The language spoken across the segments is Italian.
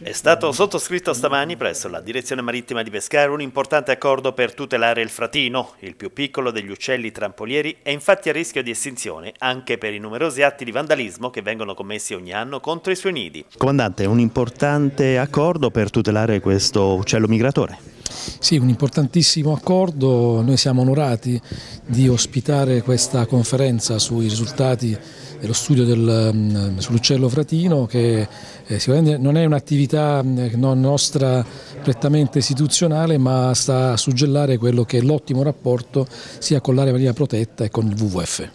È stato sottoscritto stamani presso la Direzione Marittima di Pescara un importante accordo per tutelare il fratino. Il più piccolo degli uccelli trampolieri è infatti a rischio di estinzione anche per i numerosi atti di vandalismo che vengono commessi ogni anno contro i suoi nidi. Comandante, un importante accordo per tutelare questo uccello migratore. Sì, un importantissimo accordo, noi siamo onorati di ospitare questa conferenza sui risultati dello studio del, mm, sull'uccello fratino che eh, sicuramente non è un'attività eh, nostra prettamente istituzionale ma sta a suggellare quello che è l'ottimo rapporto sia con l'area marina protetta e con il WWF.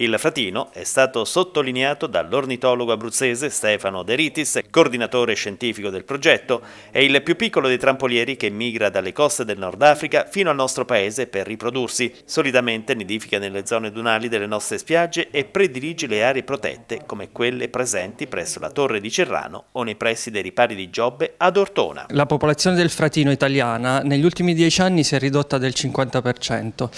Il fratino è stato sottolineato dall'ornitologo abruzzese Stefano Deritis, coordinatore scientifico del progetto, è il più piccolo dei trampolieri che migra dalle coste del Nord Africa fino al nostro paese per riprodursi. Solitamente nidifica nelle zone dunali delle nostre spiagge e predilige le aree protette come quelle presenti presso la torre di Cerrano o nei pressi dei ripari di Giobbe ad Ortona. La popolazione del fratino italiana negli ultimi dieci anni si è ridotta del 50%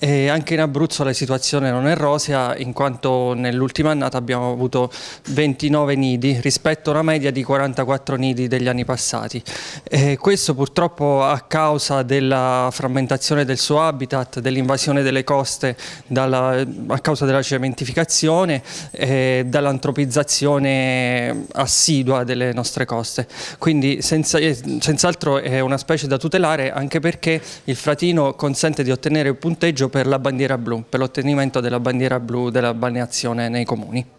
e anche in Abruzzo la situazione non è rosea in quanto nell'ultima annata abbiamo avuto 29 nidi rispetto a una media di 44 nidi degli anni passati. E questo purtroppo a causa della frammentazione del suo habitat, dell'invasione delle coste dalla, a causa della cementificazione e dall'antropizzazione assidua delle nostre coste. Quindi eh, senz'altro senza è una specie da tutelare anche perché il fratino consente di ottenere un punteggio per la bandiera blu, per l'ottenimento della bandiera blu della balneazione nei comuni.